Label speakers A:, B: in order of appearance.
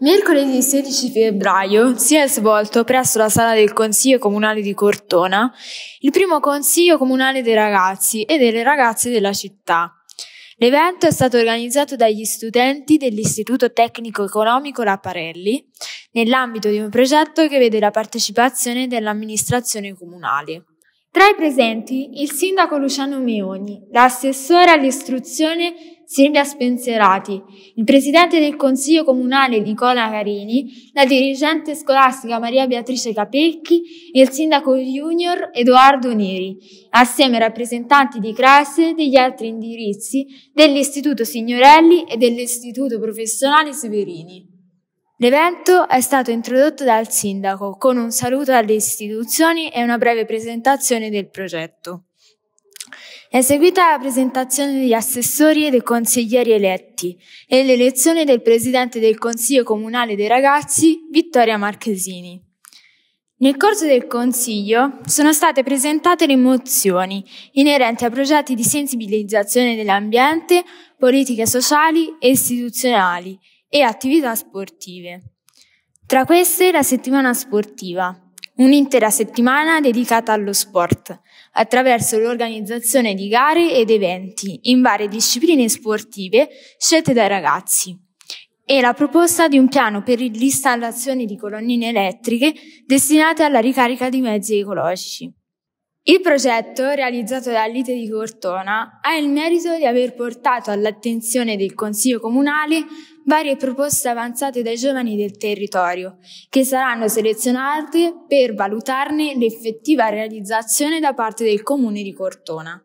A: Mercoledì 16 febbraio si è svolto presso la sala del Consiglio Comunale di Cortona il primo Consiglio Comunale dei ragazzi e delle ragazze della città. L'evento è stato organizzato dagli studenti dell'Istituto Tecnico Economico Laparelli nell'ambito di un progetto che vede la partecipazione dell'amministrazione comunale. Tra i presenti il sindaco Luciano Meoni, l'assessore all'istruzione Silvia Spenserati, il presidente del Consiglio Comunale Nicola Carini, la dirigente scolastica Maria Beatrice Capecchi e il sindaco junior Edoardo Neri, assieme ai rappresentanti di classe degli altri indirizzi dell'Istituto Signorelli e dell'Istituto Professionale Severini. L'evento è stato introdotto dal sindaco con un saluto alle istituzioni e una breve presentazione del progetto. È seguita la presentazione degli assessori e dei consiglieri eletti e l'elezione del presidente del Consiglio Comunale dei Ragazzi, Vittoria Marchesini. Nel corso del Consiglio sono state presentate le mozioni inerenti a progetti di sensibilizzazione dell'ambiente, politiche sociali e istituzionali e attività sportive. Tra queste la settimana sportiva, Un'intera settimana dedicata allo sport, attraverso l'organizzazione di gare ed eventi in varie discipline sportive scelte dai ragazzi e la proposta di un piano per l'installazione di colonnine elettriche destinate alla ricarica di mezzi ecologici. Il progetto, realizzato dall'ITE di Cortona, ha il merito di aver portato all'attenzione del Consiglio Comunale varie proposte avanzate dai giovani del territorio, che saranno selezionate per valutarne l'effettiva realizzazione da parte del Comune di Cortona.